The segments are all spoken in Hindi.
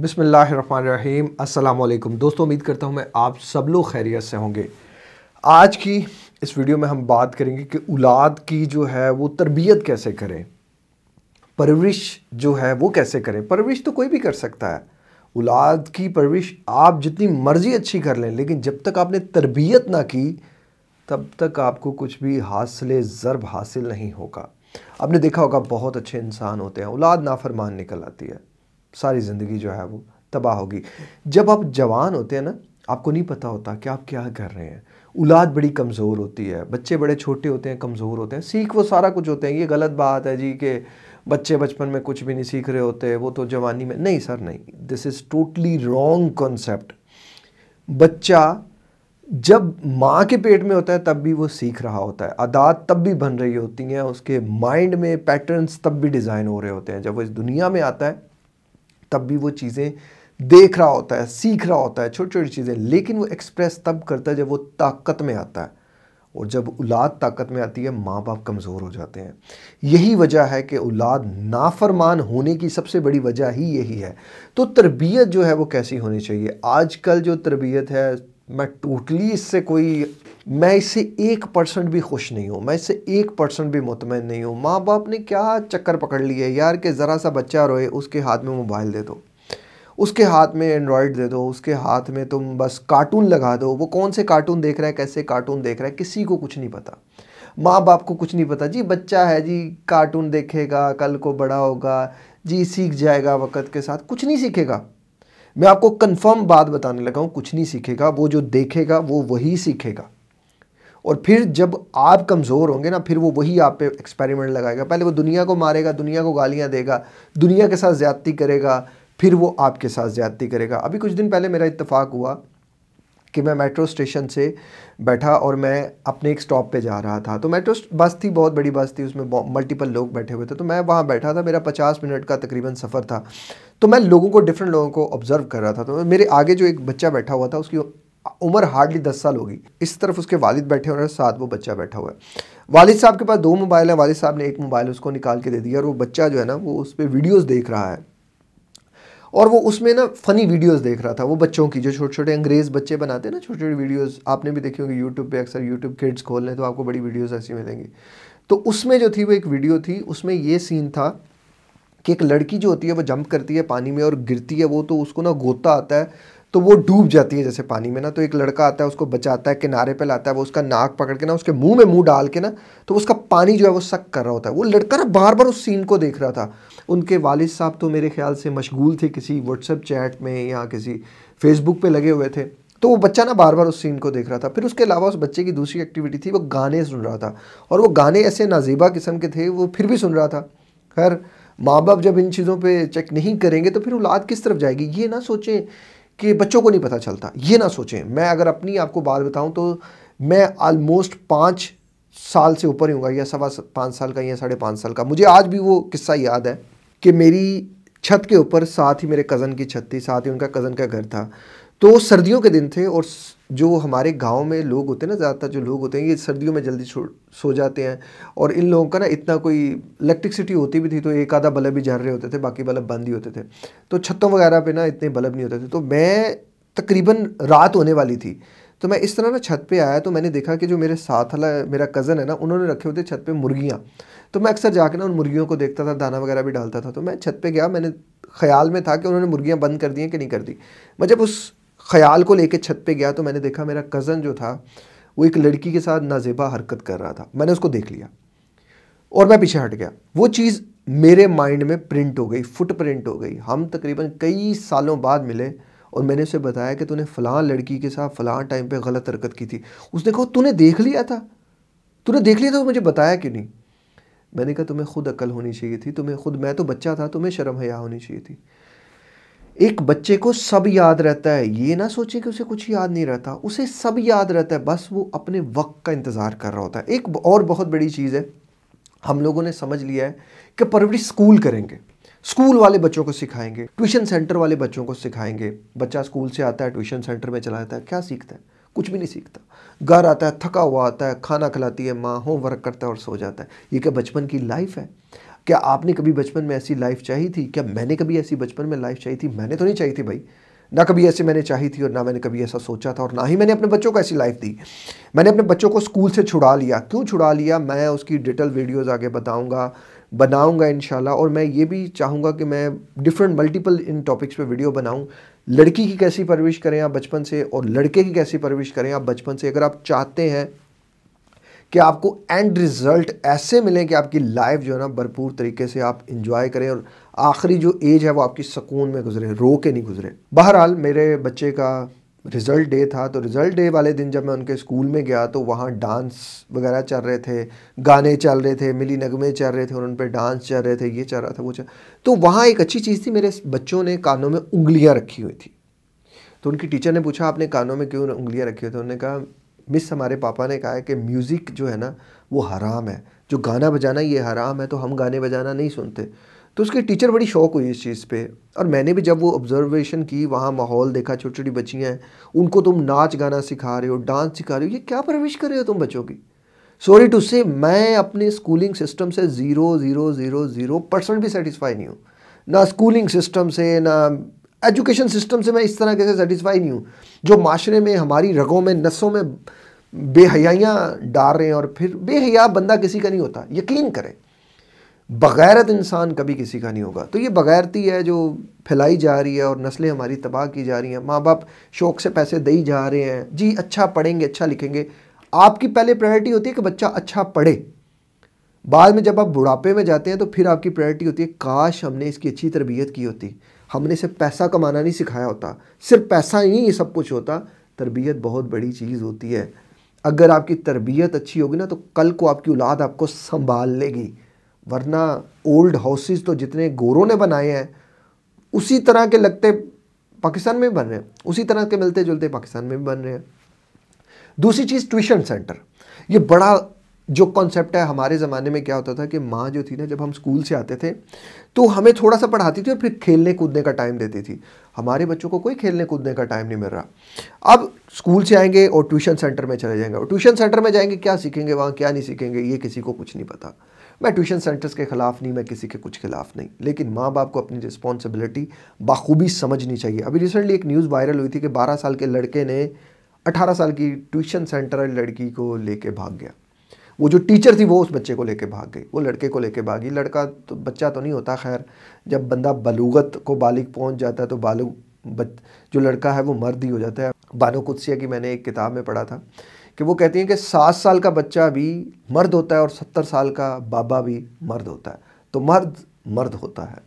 बिसमीम अल्लाम दोस्तों उम्मीद करता हूँ मैं आप सब लोग खैरियत से होंगे आज की इस वीडियो में हम बात करेंगे कि औलाद की जो है वो तरबियत कैसे करें परवरिश जो है वो कैसे करें परवरिश तो कोई भी कर सकता है औलाद की परवरिश आप जितनी मर्ज़ी अच्छी कर लें लेकिन जब तक आपने तरबियत ना की तब तक आपको कुछ भी हासिल ज़रब हासिल नहीं होगा आपने देखा होगा बहुत अच्छे इंसान होते हैं औलाद नाफरमान निकल आती है सारी ज़िंदगी जो है वो तबाह होगी जब आप जवान होते हैं ना आपको नहीं पता होता कि आप क्या कर रहे हैं औलाद बड़ी कमज़ोर होती है बच्चे बड़े छोटे होते हैं कमज़ोर होते हैं सीख वो सारा कुछ होते हैं ये गलत बात है जी कि बच्चे बचपन में कुछ भी नहीं सीख रहे होते वो तो जवानी में नहीं सर नहीं this is totally wrong concept बच्चा जब माँ के पेट में होता है तब भी वो सीख रहा होता है आदात तब भी बन रही होती हैं उसके माइंड में पैटर्न्स तब भी डिज़ाइन हो रहे होते हैं जब वो इस दुनिया में आता है तब भी वो चीज़ें देख रहा होता है सीख रहा होता है छोटी छोटी चीज़ें लेकिन वो एक्सप्रेस तब करता है जब वो ताकत में आता है और जब औलाद ताकत में आती है माँ बाप कमज़ोर हो जाते हैं यही वजह है कि औलाद नाफरमान होने की सबसे बड़ी वजह ही यही है तो तरबियत जो है वो कैसी होनी चाहिए आजकल जो तरबियत है मैं टोटली इससे कोई मैं इससे एक परसेंट भी खुश नहीं हूँ मैं इससे एक परसेंट भी मुतमिन नहीं हूँ माँ बाप ने क्या चक्कर पकड़ लिए यार कि ज़रा सा बच्चा रोए उसके हाथ में मोबाइल दे दो उसके हाथ में एंड्रॉयड दे दो उसके हाथ में तुम बस कार्टून लगा दो वो कौन से कार्टून देख रहा है कैसे कार्टून देख रहा है किसी को कुछ नहीं पता माँ बाप को कुछ नहीं पता जी बच्चा है जी कार्टून देखेगा कल को बड़ा होगा जी सीख जाएगा वक़्त के साथ कुछ नहीं सीखेगा मैं आपको कंफर्म बात बताने लगा हूँ कुछ नहीं सीखेगा वो जो देखेगा वो वही सीखेगा और फिर जब आप कमज़ोर होंगे ना फिर वो वही आप पे एक्सपेरिमेंट लगाएगा पहले वो दुनिया को मारेगा दुनिया को गालियाँ देगा दुनिया के साथ ज़्यादती करेगा फिर वो आपके साथ ज़्यादती करेगा अभी कुछ दिन पहले मेरा इतफाक़ हुआ कि मैं मेट्रो स्टेशन से बैठा और मैं अपने एक स्टॉप पे जा रहा था तो मेट्रो बस थी बहुत बड़ी बस थी उसमें मल्टीपल लोग बैठे हुए थे तो मैं वहाँ बैठा था मेरा पचास मिनट का तकरीबन सफ़र था तो मैं लोगों को डिफरेंट लोगों को ऑब्ज़र्व कर रहा था तो मेरे आगे जो एक बच्चा बैठा हुआ था उसकी उम्र हार्डली दस साल होगी इस तरफ उसके वालिद बैठे हुए हैं साथ वो बच्चा बैठा हुआ है वालिद साहब के पास दो मोबाइल है वालिद साहब ने एक मोबाइल उसको निकाल के दे दिया और वो बच्चा जो है ना वो उस पर वीडियोज़ देख रहा है और वो उसमें ना फ़नी वीडियोस देख रहा था वो बच्चों की जो छोटे छोटे अंग्रेज़ बच्चे बनाते हैं ना छोटे छोटे वीडियोस आपने भी देखी होंगी यूट्यूब पे अक्सर यूट्यूब किड्स खोल लें तो आपको बड़ी वीडियोस ऐसी मिलेंगी तो उसमें जो थी वो एक वीडियो थी उसमें ये सीन था कि एक लड़की जो होती है वो जंप करती है पानी में और गिरती है वो तो उसको ना गोता आता है तो वो डूब जाती है जैसे पानी में ना तो एक लड़का आता है उसको बचाता है किनारे पे लाता है वो उसका नाक पकड़ के ना उसके मुंह में मुंह डाल के ना तो उसका पानी जो है वो सक कर रहा होता है वो लड़का ना बार बार उस सीन को देख रहा था उनके वालिद साहब तो मेरे ख्याल से मशगूल थे किसी व्हाट्सएप चैट में या किसी फेसबुक पर लगे हुए थे तो वो बच्चा ना बार बार उस सीन को देख रहा था फिर उसके अलावा उस बच्चे की दूसरी एक्टिविटी थी वो गाने सुन रहा था और वो गाने ऐसे नाजीबा किस्म के थे वो फिर भी सुन रहा था खैर माँ बाप जब इन चीज़ों पे चेक नहीं करेंगे तो फिर औलाद किस तरफ जाएगी ये ना सोचें कि बच्चों को नहीं पता चलता ये ना सोचें मैं अगर अपनी आपको बात बताऊं तो मैं ऑलमोस्ट पाँच साल से ऊपर ही हूँ या सवा पाँच साल का या साढ़े पाँच साल का मुझे आज भी वो किस्सा याद है कि मेरी छत के ऊपर साथ ही मेरे कज़न की छत थी साथ ही उनका कज़न का घर था तो सर्दियों के दिन थे और जो हमारे गांव में लोग होते हैं ना ज़्यादातर जो लोग होते हैं ये सर्दियों में जल्दी सो जाते हैं और इन लोगों का ना इतना कोई इलेक्ट्रिसिटी होती भी थी तो एक आधा बल्ब ही जल रहे होते थे बाकी बल्ब बंद ही होते थे तो छतों वगैरह पे ना इतने बल्ब नहीं होते थे तो मैं तकरीबन रात होने वाली थी तो मैं इस तरह ना छत पर आया तो मैंने देखा कि जो मेरे साथ वाला मेरा कज़न है ना उन्होंने रखे हुए थे छत पर मुर्गियाँ तो मैं अक्सर जाकर ना उन मुर्गियों को देखता था दाना वगैरह भी डालता था तो मैं छत पर गया मैंने ख्याल में था कि उन्होंने मुर्गियाँ बंद कर दी हैं कि नहीं कर दी मैं जब उस ख्याल को लेके छत पे गया तो मैंने देखा मेरा कज़न जो था वो एक लड़की के साथ नाजेबा हरकत कर रहा था मैंने उसको देख लिया और मैं पीछे हट गया वो चीज़ मेरे माइंड में प्रिंट हो गई फुट प्रिंट हो गई हम तकरीबन कई सालों बाद मिले और मैंने उसे बताया कि तूने फ़लाँ लड़की के साथ फ़लाँ टाइम पे गलत हरकत की थी उसने कहा तूने देख लिया था तूने देख लिया था मुझे बताया क्यों नहीं मैंने कहा तुम्हें खुद अकल होनी चाहिए थी तुम्हें खुद मैं तो बच्चा था तुम्हें शर्म हया होनी चाहिए थी एक बच्चे को सब याद रहता है ये ना सोचे कि उसे कुछ याद नहीं रहता उसे सब याद रहता है बस वो अपने वक्त का इंतज़ार कर रहा होता है एक और बहुत बड़ी चीज़ है हम लोगों ने समझ लिया है कि परवरिश स्कूल करेंगे स्कूल वाले बच्चों को सिखाएंगे ट्यूशन सेंटर वाले बच्चों को सिखाएंगे बच्चा स्कूल से आता है ट्यूशन सेंटर में चला जाता है क्या सीखता है कुछ भी नहीं सीखता घर आता है थका हुआ आता है खाना खिलाती है माँ होमवर्क करता है और सो जाता है ये क्या बचपन की लाइफ है क्या आपने कभी बचपन में ऐसी लाइफ चाही थी क्या मैंने कभी ऐसी बचपन में लाइफ चाही थी मैंने तो नहीं चाहिए थी भाई ना कभी ऐसे मैंने चाही थी और ना मैंने कभी ऐसा सोचा था और ना ही मैंने अपने बच्चों को ऐसी लाइफ दी मैंने अपने बच्चों को स्कूल से छुड़ा लिया क्यों छुड़ा लिया मैं उसकी डिटेल वीडियोस आगे बताऊंगा बनाऊंगा इन और मैं ये भी चाहूँगा कि मैं डिफरेंट मल्टीपल इन टॉपिक्स पर वीडियो बनाऊँ लड़की की कैसी परवरिश करें आप बचपन से और लड़के की कैसी परवरिश करें आप बचपन से अगर आप चाहते हैं कि आपको एंड रिज़ल्ट ऐसे मिलें कि आपकी लाइफ जो है ना भरपूर तरीके से आप इंजॉय करें और आखिरी जो एज है वो आपकी सुकून में गुजरे रो के नहीं गुजरे बहरहाल मेरे बच्चे का रिज़ल्ट डे था तो रिज़ल्ट डे वाले दिन जब मैं उनके स्कूल में गया तो वहाँ डांस वगैरह चल रहे थे गाने चल रहे थे मिली नगमे चल रहे थे और उन पर डांस चल रहे थे ये चल रहा था वो चल तो वहाँ एक अच्छी चीज़ थी मेरे बच्चों ने कानों में उंगलियाँ रखी हुई थी तो उनकी टीचर ने पूछा आपने कानों में क्यों उंगलियाँ रखी हुई थी तो उन्होंने कहा मिस हमारे पापा ने कहा है कि म्यूज़िक जो है ना वो हराम है जो गाना बजाना ये हराम है तो हम गाने बजाना नहीं सुनते तो उसकी टीचर बड़ी शौक हुई इस चीज़ पे और मैंने भी जब वो ऑब्जर्वेशन की वहाँ माहौल देखा छोटी छोटी बच्चियाँ हैं उनको तुम नाच गाना सिखा रहे हो डांस सिखा रहे हो ये क्या परविश कर रहे हो तुम बच्चों की सॉरी टू से मैं अपने स्कूलिंग सिस्टम से zero zero zero zero percent भी सेटिस्फाई नहीं हूँ ना स्कूलिंग सिस्टम से ना एजुकेशन सिस्टम से मैं इस तरह कैसे सेटिस्फाई नहीं हूँ जो माशरे में हमारी रगों में नसों में बेहयाइयाँ डाल रहे हैं और फिर बेहया बंदा किसी का नहीं होता यकीन करें बगैरत इंसान कभी किसी का नहीं होगा तो ये बगैरती है जो फैलाई जा रही है और नस्लें हमारी तबाह की जा रही हैं माँ बाप शौक से पैसे दे ही जा रहे हैं जी अच्छा पढ़ेंगे अच्छा लिखेंगे आपकी पहले प्रायोरिटी होती है कि बच्चा अच्छा पढ़े बाद में जब आप बुढ़ापे में जाते हैं तो फिर आपकी प्रायोरिटी होती है काश हमने इसकी अच्छी तरबियत की होती हमने इसे पैसा कमाना नहीं सिखाया होता सिर्फ पैसा ही सब कुछ होता तरबियत बहुत बड़ी चीज़ होती है अगर आपकी तरबियत अच्छी होगी ना तो कल को आपकी औलाद आपको संभाल लेगी वरना ओल्ड हाउसेस तो जितने गोरों ने बनाए हैं उसी तरह के लगते पाकिस्तान में भी बन रहे हैं उसी तरह के मिलते जुलते पाकिस्तान में भी बन रहे हैं दूसरी चीज़ ट्यूशन सेंटर ये बड़ा जो कॉन्सेप्ट है हमारे ज़माने में क्या होता था कि माँ जो थी ना जब हम स्कूल से आते थे तो हमें थोड़ा सा पढ़ाती थी और फिर खेलने कूदने का टाइम देती थी हमारे बच्चों को कोई खेलने कूदने का टाइम नहीं मिल रहा अब स्कूल से आएंगे और ट्यूशन सेंटर में चले जाएंगे और ट्यूशन सेंटर में जाएंगे क्या सीखेंगे वहाँ क्या नहीं सीखेंगे ये किसी को कुछ नहीं पता मैं ट्यूशन सेंटर्स के ख़िलाफ़ नहीं मैं किसी के कुछ खिलाफ नहीं लेकिन माँ बाप को अपनी रिस्पॉन्सिबिलिटी बखूबी समझनी चाहिए अभी रिसेंटली एक न्यूज़ वायरल हुई थी कि बारह साल के लड़के ने अठारह साल की ट्यूशन सेंटर लड़की को लेके भाग गया वो जो टीचर थी वो उस बच्चे को लेके भाग गई वो लड़के को लेके भागी लड़का तो बच्चा तो नहीं होता खैर जब बंदा बलूगत को बालिग पहुंच जाता है तो बालू बच जो लड़का है वो मर्द ही हो जाता है बानो कुत्सिया की मैंने एक किताब में पढ़ा था कि वो कहती हैं कि सात साल का बच्चा भी मर्द होता है और सत्तर साल का बाबा भी मर्द होता है तो मर्द मर्द होता है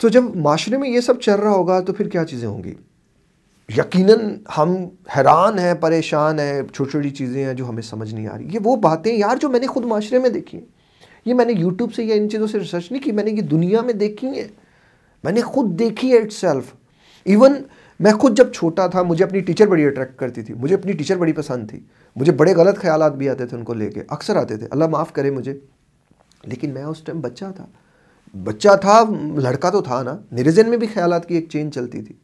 तो जब माशरे में ये सब चल रहा होगा तो फिर क्या चीज़ें होंगी यकीनन हम हैरान हैं परेशान हैं छोटी छोटी चीज़ें हैं जो हमें समझ नहीं आ रही ये वो बातें यार जो मैंने खुद माशरे में देखी हैं ये मैंने यूट्यूब से या इन चीज़ों से रिसर्च नहीं की मैंने ये दुनिया में देखी है मैंने खुद देखी है इट्स इवन मैं खुद जब छोटा था मुझे अपनी टीचर बड़ी अट्रैक्ट करती थी मुझे अपनी टीचर बड़ी पसंद थी मुझे बड़े गलत ख्याल भी आते थे उनको लेके अक्सर आते थे अल्लाह माफ़ करे मुझे लेकिन मैं उस टाइम बच्चा था बच्चा था लड़का तो था ना मेरे में भी ख्याल की एक चेंज चलती थी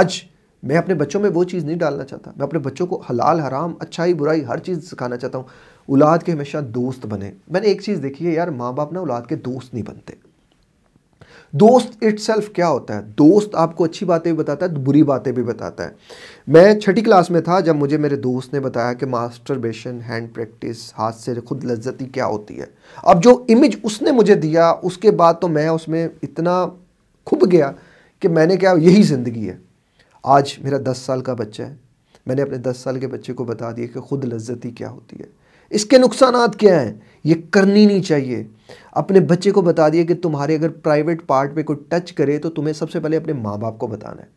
आज मैं अपने बच्चों में वो चीज़ नहीं डालना चाहता मैं अपने बच्चों को हलाल हराम अच्छाई बुराई हर चीज़ सिखाना चाहता हूँ औलाद के हमेशा दोस्त बने मैंने एक चीज़ देखी है यार माँ बाप ना औलाद के दोस्त नहीं बनते दोस्त इट क्या होता है दोस्त आपको अच्छी बातें भी बताता है तो बुरी बातें भी बताता है मैं छठी क्लास में था जब मुझे मेरे दोस्त ने बताया कि मास्टर बेशन हैंड प्रैक्टिस हाथ से खुद लज्जती क्या होती है अब जो इमेज उसने मुझे दिया उसके बाद तो मैं उसमें इतना खुब गया कि मैंने क्या यही ज़िंदगी है आज मेरा दस साल का बच्चा है मैंने अपने दस साल के बच्चे को बता दिया कि खुद लज्जती क्या होती है इसके नुकसान क्या हैं ये करनी नहीं चाहिए अपने बच्चे को बता दिया कि तुम्हारे अगर प्राइवेट पार्ट में कोई टच करे तो तुम्हें सबसे पहले अपने माँ बाप को बताना है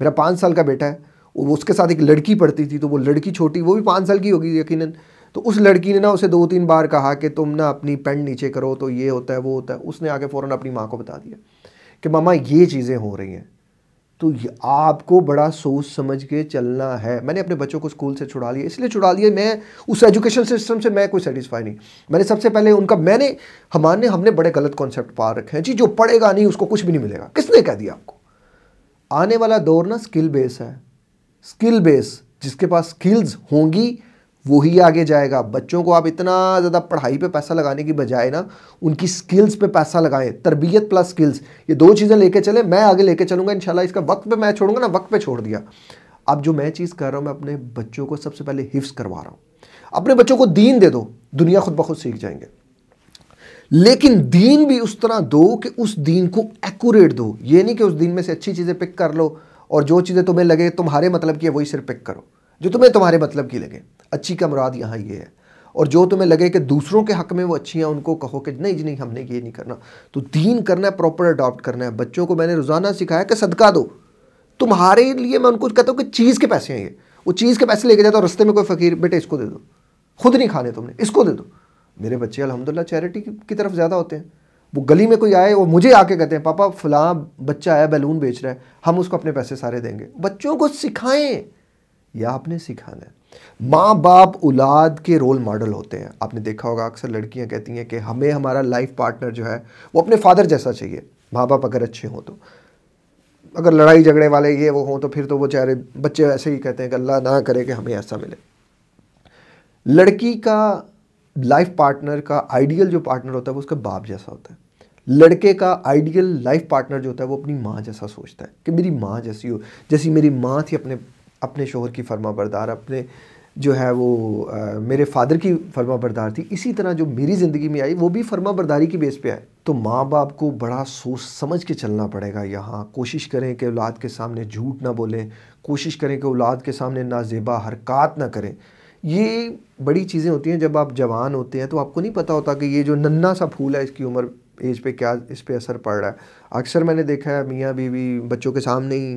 मेरा पाँच साल का बेटा है वो उसके साथ एक लड़की पढ़ती थी तो वो लड़की छोटी वो भी पाँच साल की होगी यकीन तो उस लड़की ने ना उसे दो तीन बार कहा कि तुम ना अपनी पेंट नीचे करो तो ये होता है वो होता है उसने आके फ़ौर अपनी माँ को बता दिया कि मामा ये चीज़ें हो रही हैं तो आपको बड़ा सोच समझ के चलना है मैंने अपने बच्चों को स्कूल से छुड़ा लिया इसलिए छुड़ा लिया मैं उस एजुकेशन सिस्टम से मैं कोई सेटिस्फाई नहीं मैंने सबसे पहले उनका मैंने हमारे हमने बड़े गलत कॉन्सेप्ट पा रखे हैं जी जो पढ़ेगा नहीं उसको कुछ भी नहीं मिलेगा किसने कह दिया आपको आने वाला दौर ना स्किल बेस है स्किल बेस जिसके पास स्किल्स होंगी वो ही आगे जाएगा बच्चों को आप इतना ज़्यादा पढ़ाई पे पैसा लगाने की बजाय ना उनकी स्किल्स पे पैसा लगाएं तरबियत प्लस स्किल्स ये दो चीज़ें लेके चले मैं आगे लेके चलूँगा इनशाला इसका वक्त पे मैं छोड़ूंगा ना वक्त पे छोड़ दिया अब जो मैं चीज़ कर रहा हूँ मैं अपने बच्चों को सबसे पहले हिफ्स करवा रहा हूँ अपने बच्चों को दीन दे दो दुनिया खुद ब खुद सीख जाएंगे लेकिन दीन भी उस तरह दो कि उस दीन को एक्यूरेट दो ये नहीं कि उस दीन में से अच्छी चीज़ें पिक कर लो और जो चीज़ें तुम्हें लगे तुम्हारे मतलब की है वही सिर्फ पिक करो जो तुम्हें तुम्हारे मतलब की लगे अच्छी का मुराद यहाँ ये है और जो तुम्हें लगे कि दूसरों के हक में वो अच्छी हैं उनको कहो कि नहीं जी नहीं हमने ये नहीं करना तो दीन करना है प्रॉपर अडॉप्ट करना है बच्चों को मैंने रोज़ाना सिखाया कि सदका दो तुम्हारे लिए मैं उनको कहता हूँ कि चीज़ के पैसे हैं ये वो चीज़ के पैसे लेके जाता हूँ रस्ते में कोई फ़कीर बेटे इसको दे दो खुद नहीं खाने तुमने इसको दे दो मेरे बच्चे अलहमदिल्ला चैरिटी की तरफ ज़्यादा होते हैं वो गली में कोई आए वो मुझे आके कहते हैं पापा फलां बच्चा आया बैलून बेच रहा है हम उसको अपने पैसे सारे देंगे बच्चों को सिखाएं या आपने सिखाना है माँ बाप औलाद के रोल मॉडल होते हैं आपने देखा होगा अक्सर लड़कियाँ कहती हैं कि हमें हमारा लाइफ पार्टनर जो है वो अपने फादर जैसा चाहिए माँ बाप अगर अच्छे हों तो अगर लड़ाई झगड़े वाले ये वो हों तो फिर तो वो चाहे बच्चे ऐसे ही कहते हैं कि अल्लाह ना करे कि हमें ऐसा मिले लड़की का लाइफ पार्टनर का आइडियल जो पार्टनर होता है वो उसका बाप जैसा होता है लड़के का आइडियल लाइफ पार्टनर जो होता है वो अपनी माँ जैसा सोचता है कि मेरी माँ जैसी हो जैसी मेरी माँ थी अपने अपने शोहर की फर्मा बरदार अपने जो है वो आ, मेरे फादर की फर्मा बरदार थी इसी तरह जो मेरी ज़िंदगी में आई वो भी फर्मा बरदारी की बेस पे आए तो माँ बाप को बड़ा सोच समझ के चलना पड़ेगा यहाँ कोशिश करें कि औलाद के सामने झूठ ना बोलें कोशिश करें कि औलाद के सामने नाजेबा हरकत ना करें ये बड़ी चीज़ें होती हैं जब आप जवान होते हैं तो आपको नहीं पता होता कि ये जो नन्ना सा फूल है इसकी उम्र एज पे क्या इस पर असर पड़ रहा है अक्सर मैंने देखा है मियाँ बीवी बच्चों के सामने ही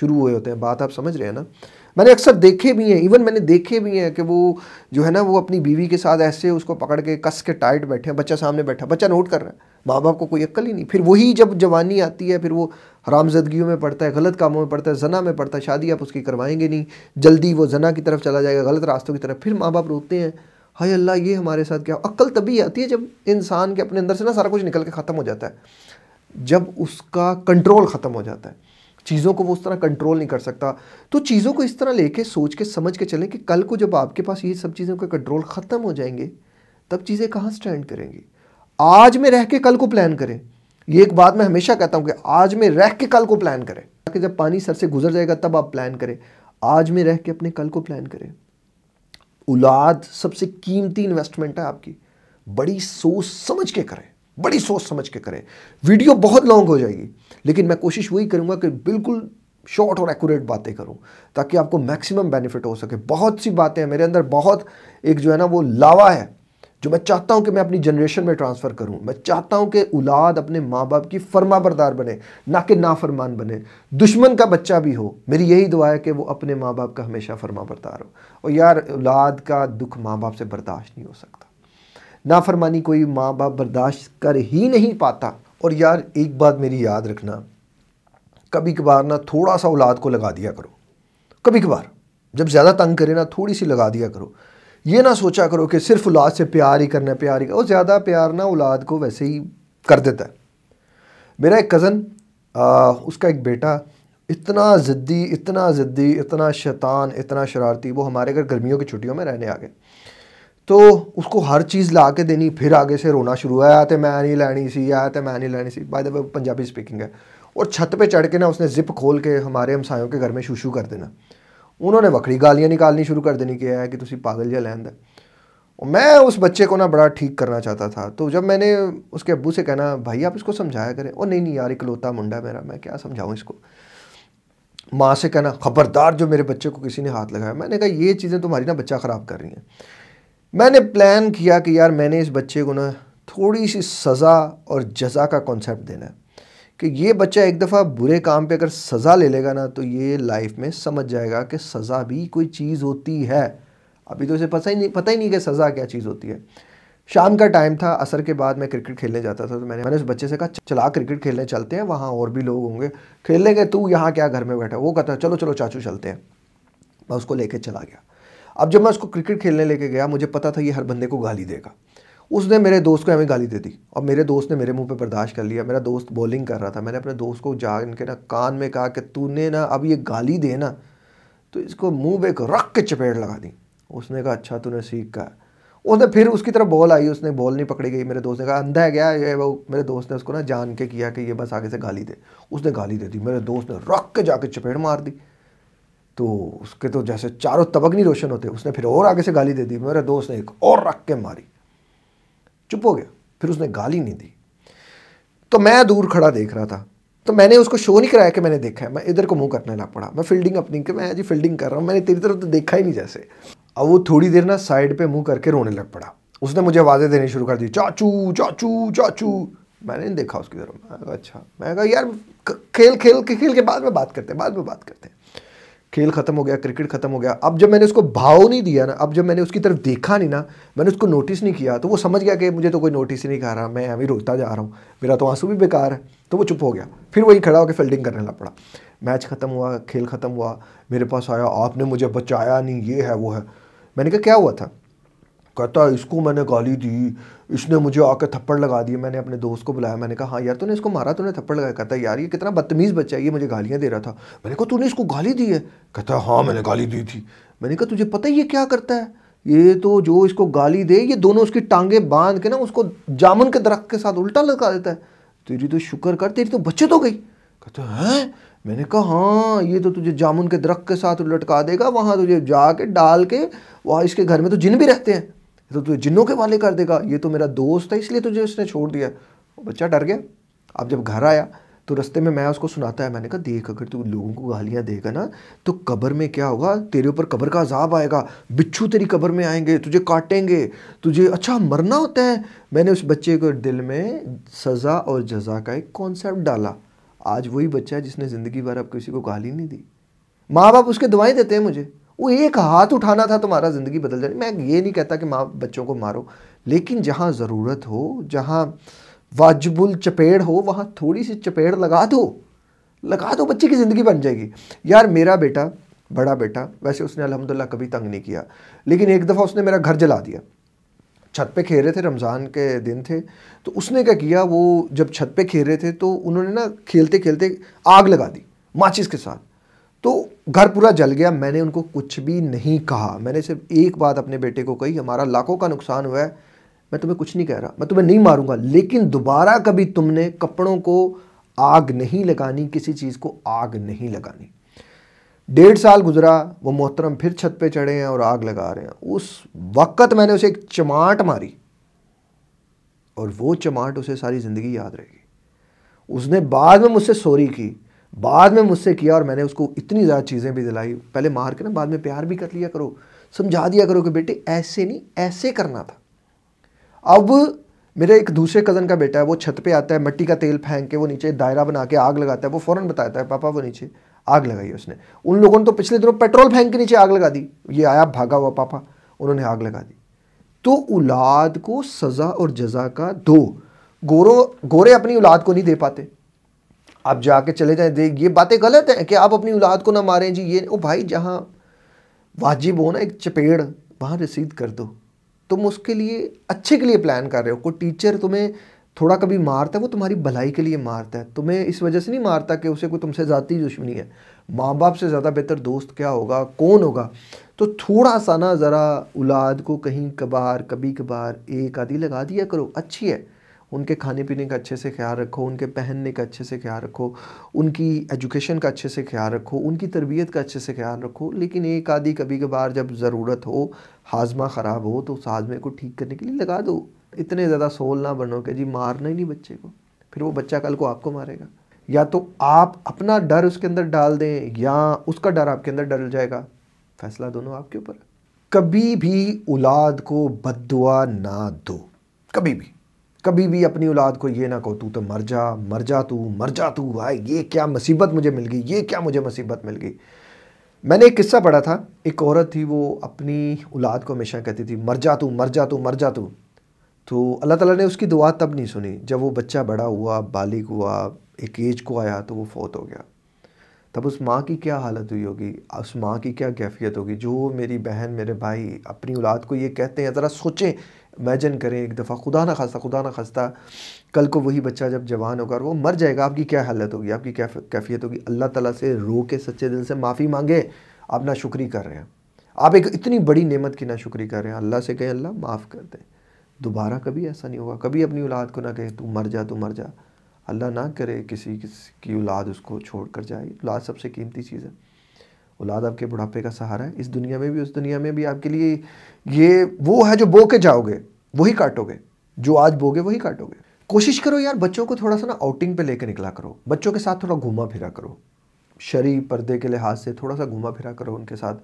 शुरू हुए होते हैं बात आप समझ रहे हैं ना मैंने अक्सर देखे भी हैं इवन मैंने देखे भी हैं कि वो जो है ना वो अपनी बीवी के साथ ऐसे उसको पकड़ के कस के टाइट बैठे हैं बच्चा सामने बैठा बच्चा नोट कर रहा है माँ बाप को कोई अक्ल ही नहीं फिर वही जब जवानी आती है फिर वो हरामजदगियों में पड़ता है गलत कामों में पड़ता है जना में पड़ता है शादी आप उसकी करवाएंगे नहीं जल्दी वो जना की तरफ चला जाएगा गलत रास्तों की तरफ फिर माँ बाप रोते हैं हाय अल्लाह ये हमारे साथ क्या अक्ल तभी आती है जब इंसान के अपने अंदर से ना सारा कुछ निकल के ख़त्म हो जाता है जब उसका कंट्रोल ख़त्म हो जाता है चीज़ों को वो उस तरह कंट्रोल नहीं कर सकता तो चीज़ों को इस तरह लेके सोच के समझ के चलें कि कल को जब आपके पास ये सब चीज़ों का कंट्रोल ख़त्म हो जाएंगे तब चीज़ें कहाँ स्टैंड करेंगी आज में रह के कल को प्लान करें ये एक बात मैं हमेशा कहता हूँ कि आज में रह के कल को प्लान करें ताकि जब पानी सर से गुजर जाएगा तब आप प्लान करें आज में रह के अपने कल को प्लान करें औलाद सबसे कीमती इन्वेस्टमेंट है आपकी बड़ी सोच समझ के करें बड़ी सोच समझ के करें वीडियो बहुत लॉन्ग हो जाएगी लेकिन मैं कोशिश वही करूँगा कि बिल्कुल शॉर्ट और एक्यूरेट बातें करूँ ताकि आपको मैक्सिमम बेनिफिट हो सके बहुत सी बातें हैं मेरे अंदर बहुत एक जो है ना वो लावा है जो मैं चाहता हूँ कि मैं अपनी जनरेशन में ट्रांसफ़र करूँ मैं चाहता हूँ कि औलाद अपने माँ बाप की फर्मा बरदार बने ना कि नाफरमान बने दुश्मन का बच्चा भी हो मेरी यही दुआ है कि वो अपने माँ बाप का हमेशा फर्मा बरदार हो और यार औलाद का दुख माँ बाप से बर्दाश्त नहीं हो सकता नाफरमानी कोई माँ बाप बर्दाश्त कर ही नहीं पाता और यार एक बात मेरी याद रखना कभी कभार ना थोड़ा सा औलाद को लगा दिया करो कभी कभार जब ज़्यादा तंग करे ना थोड़ी सी लगा दिया करो ये ना सोचा करो कि सिर्फ औलाद से प्यार ही करना प्यार ही और ज़्यादा प्यार ना औलाद को वैसे ही कर देता है मेरा एक कज़न उसका एक बेटा इतना ज़िद्दी इतना ज़िद्दी इतना शैतान इतना शरारती वो हमारे घर गर्मियों की छुट्टियों में रहने आ गए तो उसको हर चीज़ ला के देनी फिर आगे से रोना शुरू आया तो मैं नहीं लैनी सी आया तो मैं नहीं लैनी सी by the way Punjabi speaking है और छत पे चढ़ के ना उसने जिप खोल के हमारे हमसायों के घर में शूशू कर देना उन्होंने वक्री गालियाँ निकालनी शुरू कर देनी किया है कि तुम पागल या लैंद और मैं उस बच्चे को ना बड़ा ठीक करना चाहता था तो जब मैंने उसके अबू से कहना भाई आप इसको समझाया करें और नहीं नहीं यार इकलौता मुंडा मेरा मैं क्या समझाऊँ इसको माँ से कहना खबरदार जो मेरे बच्चे को किसी ने हाथ लगाया मैंने कहा ये चीज़ें तुम्हारी ना बच्चा ख़राब कर रही हैं मैंने प्लान किया कि यार मैंने इस बच्चे को ना थोड़ी सी सज़ा और जजा का कॉन्सेप्ट देना है कि ये बच्चा एक दफ़ा बुरे काम पे अगर सज़ा ले लेगा ना तो ये लाइफ में समझ जाएगा कि सज़ा भी कोई चीज़ होती है अभी तो उसे पता ही नहीं पता ही नहीं कि सज़ा क्या चीज़ होती है शाम का टाइम था असर के बाद मैं क्रिकेट खेलने जाता था तो मैंने मैंने उस बच्चे से कहा चला क्रिकेट खेलने चलते हैं वहाँ और भी लोग होंगे खेलने गए तू यहाँ क्या घर में बैठा वो कहता चलो चलो चाचू चलते हैं मैं उसको लेके चला गया अब जब मैं उसको क्रिकेट खेलने लेके गया मुझे पता था ये हर बंदे को गाली देगा उसने मेरे दोस्त को हमें गाली दे दी और मेरे दोस्त ने मेरे मुंह पे बर्दाश्त कर लिया मेरा दोस्त बॉलिंग कर रहा था मैंने अपने दोस्त को जा इनके ना कान में कहा कि तूने ना अब ये गाली दे ना तो इसको मुंह पे रख के चपेट लगा दी उसने कहा अच्छा तूने सीख का उसने फिर उसकी तरफ बॉल आई उसने बॉल नहीं पकड़ी गई मेरे दोस्त ने कहा अंधा है ये वो मेरे दोस्त ने उसको ना जान के किया कि ये बस आगे से गाली दे उसने गाली दे दी मेरे दोस्त ने रख के जाके चपेट मार दी तो उसके तो जैसे चारों तबक नहीं रोशन होते उसने फिर और आगे से गाली दे दी मेरे दोस्त ने एक और रख के मारी चुप हो गया फिर उसने गाली नहीं दी तो मैं दूर खड़ा देख रहा था तो मैंने उसको शो नहीं कराया कि मैंने देखा है मैं इधर को मुंह करने लग पड़ा मैं फील्डिंग अपनी कि मैं जी फील्डिंग कर रहा हूँ मैंने तेरी तरफ तो देखा ही नहीं जैसे अब वो थोड़ी देर ना साइड पे मुंह करके रोने लग पड़ा उसने मुझे आवाज़ें देनी शुरू कर दी चाचू चाचू चाचू मैंने नहीं देखा उसकी तरफ मैं अच्छा मैं कहा यार खेल खेल के खेल के बाद में बात करते हैं बाद में बात करते हैं खेल खत्म हो गया क्रिकेट खत्म हो गया अब जब मैंने उसको भाव नहीं दिया ना अब जब मैंने उसकी तरफ देखा नहीं ना मैंने उसको नोटिस नहीं किया तो वो समझ गया कि मुझे तो कोई नोटिस ही नहीं कर रहा मैं अभी रोता जा रहा हूँ मेरा तो आंसू भी बेकार है तो वो चुप हो गया फिर वही खड़ा होकर फील्डिंग करने लग पड़ा मैच ख़त्म हुआ खेल ख़त्म हुआ मेरे पास आया आपने मुझे बचाया नहीं ये है वो है मैंने कहा क्या हुआ था कहता इसको मैंने गाली दी इसने मुझे आकर थप्पड़ लगा दिए मैंने अपने दोस्त को बुलाया मैंने कहा हाँ यार तूने इसको मारा तूने थप्पड़ लगाया कहता यार ये कितना बदतमीज़ बच्चा है ये मुझे गालियाँ दे रहा था मैंने कहा तूने इसको गाली दी है कहता हाँ मैंने गाली दी थी मैंने कहा तुझे पता ही ये क्या करता है ये तो जो इसको गाली दे ये दोनों उसकी टांगे बांध के ना उसको जामुन के दरख्त के साथ उल्टा लगा देता है तेरी तो शुक्र कर तेरी तो बचत हो गई कहते हैं मैंने कहा हाँ ये तो तुझे जामुन के दरख्त के साथ लटका देगा वहाँ तुझे जाके डाल के वहाँ इसके घर में तो जिन भी रहते हैं तो तुझे जिन्नों के वाले कर देगा ये तो मेरा दोस्त है इसलिए तुझे उसने छोड़ दिया बच्चा डर गया अब जब घर आया तो रास्ते में मैं उसको सुनाता है मैंने कहा देख अगर तू लोगों को गालियाँ देगा ना तो कब्र में क्या होगा तेरे ऊपर कब्र का अजाब आएगा बिच्छू तेरी कब्र में आएंगे तुझे काटेंगे तुझे अच्छा मरना होता है मैंने उस बच्चे को दिल में सज़ा और जजा का एक कॉन्सेप्ट डाला आज वही बच्चा है जिसने ज़िंदगी भर अब किसी को गाली नहीं दी माँ बाप उसके दवाएँ देते हैं मुझे वो एक हाथ उठाना था तुम्हारा ज़िंदगी बदल जाए मैं ये नहीं कहता कि माँ बच्चों को मारो लेकिन जहाँ ज़रूरत हो जहाँ वाजबुल चपेड़ हो वहाँ थोड़ी सी चपेड़ लगा दो लगा दो बच्चे की ज़िंदगी बन जाएगी यार मेरा बेटा बड़ा बेटा वैसे उसने अलहमदिल्ला कभी तंग नहीं किया लेकिन एक दफ़ा उसने मेरा घर जला दिया छत पे खेल रहे थे रमज़ान के दिन थे तो उसने क्या किया वो जब छत पे खेल रहे थे तो उन्होंने ना खेलते खेलते आग लगा दी माचिस के साथ तो घर पूरा जल गया मैंने उनको कुछ भी नहीं कहा मैंने सिर्फ एक बात अपने बेटे को कही हमारा लाखों का नुकसान हुआ है मैं तुम्हें कुछ नहीं कह रहा मैं तुम्हें नहीं मारूंगा लेकिन दोबारा कभी तुमने कपड़ों को आग नहीं लगानी किसी चीज़ को आग नहीं लगानी डेढ़ साल गुजरा वो मोहतरम फिर छत पे चढ़े हैं और आग लगा रहे हैं उस वक्त मैंने उसे एक चमाट मारी और वो चमाट उसे सारी ज़िंदगी याद रहेगी उसने बाद में मुझसे सॉरी की बाद में मुझसे किया और मैंने उसको इतनी ज़्यादा चीज़ें भी दिलाई पहले मार के ना बाद में प्यार भी कर लिया करो समझा दिया करो कि बेटे ऐसे नहीं ऐसे करना था अब मेरे एक दूसरे कज़न का बेटा है वो छत पे आता है मिट्टी का तेल फेंक के वो नीचे दायरा बना के आग लगाता है वो फ़ौरन बताता है पापा वो नीचे आग लगाई उसने उन लोगों ने तो पिछले दिनों पेट्रोल फेंक के नीचे आग लगा दी ये आया भागा हुआ पापा उन्होंने आग लगा दी तो औलाद को सज़ा और जजा का दो गोरों गोरे अपनी औलाद को नहीं दे पाते आप जाके चले जाएं देख ये बातें गलत हैं कि आप अपनी औलाद को ना मारें जी ये ओ भाई जहाँ वाजिब हो ना एक चपेड़ वहाँ रसीद कर दो तुम उसके लिए अच्छे के लिए प्लान कर रहे हो कोई टीचर तुम्हें थोड़ा कभी मारता है वो तुम्हारी भलाई के लिए मारता है तुम्हें इस वजह से नहीं मारता कि उसे कोई तुमसे ज़ाती दुश्मनी है माँ बाप से ज़्यादा बेहतर दोस्त क्या होगा कौन होगा तो थोड़ा सा ना ज़रा औलाद को कहीं कभार कभी कभार एक आदि लगा दिया करो अच्छी है उनके खाने पीने का अच्छे से ख्याल रखो उनके पहनने का अच्छे से ख्याल रखो उनकी एजुकेशन का अच्छे से ख्याल रखो उनकी तरबियत का अच्छे से ख्याल रखो लेकिन एक आधी कभी कभार जब ज़रूरत हो हाजमा ख़राब हो तो उस हाजमे को ठीक करने के लिए लगा दो इतने ज़्यादा सोल ना बनो कि जी मारना ही नहीं बच्चे को फिर वो बच्चा कल को आपको मारेगा या तो आप अपना डर उसके अंदर डाल दें या उसका डर आपके अंदर डल जाएगा फैसला दोनों आपके ऊपर कभी भी औलाद को बदुआ ना दो कभी भी कभी भी अपनी औलाद को ये ना कहो तू तो मर जा मर जा तू मर जा तू भाई ये क्या मुसीबत मुझे मिल गई ये क्या मुझे मुसीबत मिल गई मैंने एक किस्सा पढ़ा था एक औरत थी वो अपनी औलाद को हमेशा कहती थी मर जा तू मर जा तू मर जा तू तो अल्लाह ताला ने उसकी दुआ तब नहीं सुनी जब वो बच्चा बड़ा हुआ बालिग हुआ एक एज को आया तो वो फौत हो गया तब उस माँ की क्या हालत हुई होगी उस माँ की क्या कैफियत होगी जो मेरी बहन मेरे भाई अपनी औलाद को ये कहते हैं ज़रा सोचें इमेजन करें एक दफ़ा खुदा ना खास्ता खुदा ना खास्ता कल को वही बच्चा जब जवान होगा वो मर जाएगा आपकी क्या हालत होगी आपकी क्या कैफियत होगी अल्लाह ताला से रो के सच्चे दिल से माफ़ी मांगे आप ना शुक्री कर रहे हैं आप एक इतनी बड़ी नेमत की ना शुक्री कर रहे हैं अल्लाह से कहें अल्लाह माफ़ कर दें दोबारा कभी ऐसा नहीं होगा कभी अपनी औलाद को ना कहे तू मर जा तू मर जा अल्लाह ना करे किसी किसी की औलाद उसको छोड़ कर जाए औलाद सबसे कीमती चीज़ है औलाद आपके बुढ़ापे का सहारा है इस दुनिया में भी उस दुनिया में भी आपके लिए ये वो है जो बो के जाओगे वही काटोगे जो आज बोगे वही काटोगे कोशिश करो यार बच्चों को थोड़ा सा ना आउटिंग पे लेके निकला करो बच्चों के साथ थोड़ा घूमा फिरा करो शरी पर्दे के लिहाज से थोड़ा सा घूमा फिरा करो उनके साथ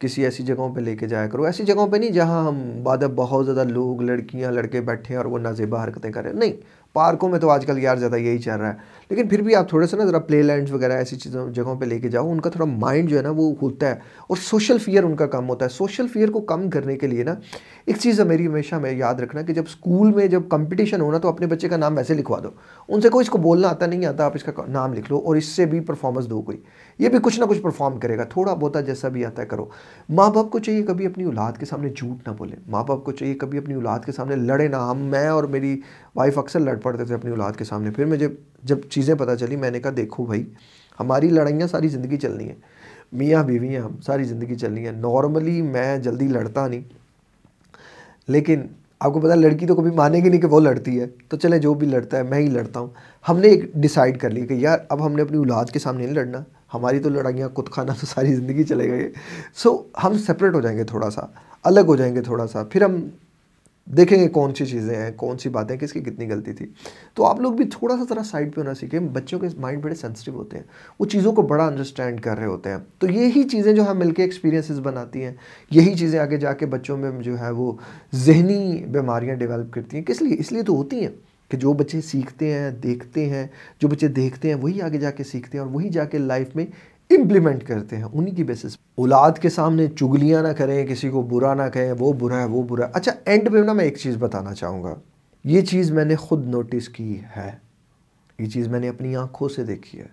किसी ऐसी जगहों पे लेके जाया करो ऐसी जगहों पे नहीं जहाँ हम बाद बहुत ज़्यादा लोग लड़कियाँ लड़के बैठे हैं और वो नाजेबा हरकतें करें नहीं पार्कों में तो आजकल यार ज़्यादा यही चल रहा है लेकिन फिर भी आप थोड़े से ना ज़रा प्ले लैंड वगैरह ऐसी चीज़ों जगहों पे लेके जाओ उनका थोड़ा माइंड जो है ना वो होता है और सोशल फियर उनका कम होता है सोशल फियर को कम करने के लिए ना एक चीज़ मेरी हमेशा मैं याद रखना कि जब स्कूल में जब कंपटीशन होना तो अपने बच्चे का नाम वैसे लिखवा दो उनसे कोई इसको बोलना आता नहीं आता आप इसका नाम लिख लो और इससे भी परफॉर्मेंस दो कोई ये भी कुछ ना कुछ परफॉर्म करेगा थोड़ा बहुत जैसा भी आता है करो माँ बाप को चाहिए कभी अपनी औलाद के सामने झूठ ना बोले माँ बाप को चाहिए कभी अपनी औलाद के सामने लड़े ना हम मैं और मेरी वाइफ अक्सर लड़ पड़ते थे अपनी औलाद के सामने फिर मुझे जब चीज़ें पता चली मैंने कहा देखो भाई हमारी लड़ाइयाँ सारी ज़िंदगी चलनी है मियाँ बीवी हैं हम सारी ज़िंदगी चलनी है नॉर्मली मैं जल्दी लड़ता नहीं लेकिन आपको पता लड़की तो कभी मानेगी नहीं कि वो लड़ती है तो चले जो भी लड़ता है मैं ही लड़ता हूँ हमने एक डिसाइड कर लिया कि यार अब हमने अपनी औलाद के सामने नहीं लड़ना हमारी तो लड़ाइयाँ कुत खाना तो सारी ज़िंदगी चले गए सो हम सेपरेट हो जाएंगे थोड़ा सा अलग हो जाएंगे थोड़ा सा फिर हम देखेंगे कौन सी चीज़ें हैं कौन सी बातें किसकी कितनी गलती थी तो आप लोग भी थोड़ा सा ज़रा साइड पे होना सीखें बच्चों के माइंड बड़े सेंसिटिव होते हैं वो चीज़ों को बड़ा अंडरस्टैंड कर रहे होते हैं तो यही चीज़ें जो है मिलके एक्सपीरियंसेस बनाती हैं यही चीज़ें आगे जाके बच्चों में जो है वो जहनी बीमारियाँ डिवेलप करती हैं किस लिए इसलिए तो होती हैं कि जो बच्चे सीखते हैं देखते हैं जो बच्चे देखते हैं वही आगे जाके सीखते हैं और वही जाके लाइफ में इम्प्लीमेंट करते हैं उन्हीं की बेसिस औलाद के सामने चुगलियाँ ना करें किसी को बुरा ना कहें वो बुरा है वो बुरा है अच्छा एंड में ना मैं एक चीज़ बताना चाहूँगा ये चीज़ मैंने खुद नोटिस की है ये चीज़ मैंने अपनी आँखों से देखी है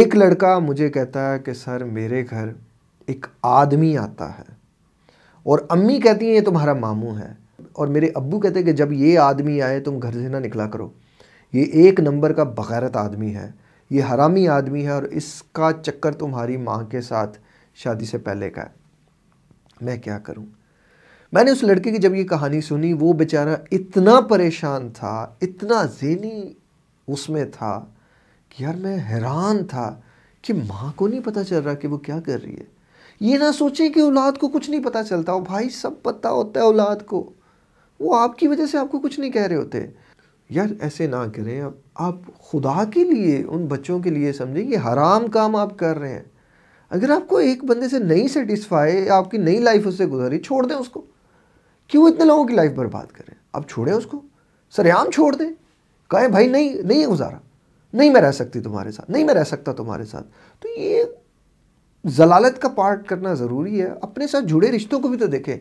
एक लड़का मुझे कहता है कि सर मेरे घर एक आदमी आता है और अम्मी कहती हैं ये तुम्हारा मामू है और मेरे अबू कहते हैं कि जब ये आदमी आए तुम घर से ना निकला करो ये एक नंबर का बगैरत आदमी है ये हरामी आदमी है और इसका चक्कर तुम्हारी माँ के साथ शादी से पहले का है मैं क्या करूँ मैंने उस लड़के की जब ये कहानी सुनी वो बेचारा इतना परेशान था इतना जहनी उसमें था कि यार मैं हैरान था कि माँ को नहीं पता चल रहा कि वो क्या कर रही है ये ना सोचे कि औलाद को कुछ नहीं पता चलता हो भाई सब पता होता है औलाद को वो आपकी वजह से आपको कुछ नहीं कह रहे होते यार ऐसे ना करें आप आप खुदा के लिए उन बच्चों के लिए समझें कि हराम काम आप कर रहे हैं अगर आपको एक बंदे से नहीं सेटिस्फाई आपकी नई लाइफ उससे गुजारी छोड़ दें उसको क्यों इतने लोगों की लाइफ बर्बाद करें आप छोड़ें उसको सरेआम छोड़ दें कहें भाई नहीं नहीं है गुजारा नहीं मैं रह सकती तुम्हारे साथ नहीं मैं रह सकता तुम्हारे साथ तो ये जलालत का पार्ट करना ज़रूरी है अपने साथ जुड़े रिश्तों को भी तो देखें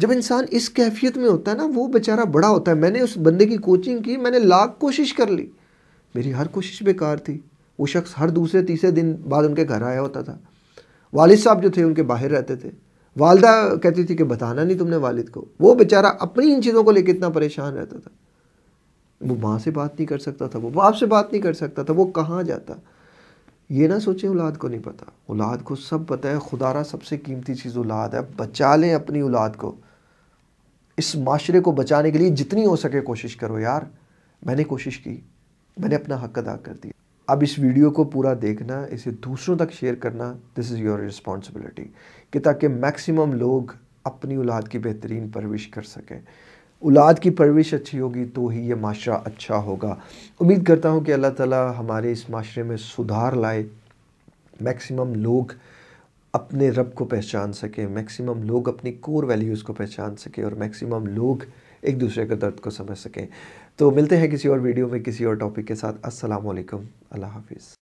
जब इंसान इस कैफियत में होता है ना वो बेचारा बड़ा होता है मैंने उस बंदे की कोचिंग की मैंने लाख कोशिश कर ली मेरी हर कोशिश बेकार थी वो शख्स हर दूसरे तीसरे दिन बाद उनके घर आया होता था वालिद साहब जो थे उनके बाहर रहते थे वालदा कहती थी कि बताना नहीं तुमने वालिद को वो बेचारा अपनी इन चीज़ों को लेकर इतना परेशान रहता था वो माँ से बात नहीं कर सकता था वो बाप से बात नहीं कर सकता था वो कहाँ जाता ये ना सोचें औलाद को नहीं पता औलाद को सब पता है खुदारा सबसे कीमती चीज़ औलाद है बचा लें अपनी औलाद को इस माशरे को बचाने के लिए जितनी हो सके कोशिश करो यार मैंने कोशिश की मैंने अपना हक अदा कर दिया अब इस वीडियो को पूरा देखना इसे दूसरों तक शेयर करना दिस इज़ योर रिस्पॉन्सिबिलिटी कि ताकि मैक्सिमम लोग अपनी औलाद की बेहतरीन परविश कर सकें औलाद की परवरिश अच्छी होगी तो ही ये माशरा अच्छा होगा उम्मीद करता हूँ कि अल्लाह ताला हमारे इस माशरे में सुधार लाए मैक्सिमम लोग अपने रब को पहचान सकें मैक्सिमम लोग अपनी कोर वैल्यूज़ को पहचान सकें और मैक्सिमम लोग एक दूसरे के दर्द को समझ सकें तो मिलते हैं किसी और वीडियो में किसी और टॉपिक के साथ असलम अल्लाह हाफिज़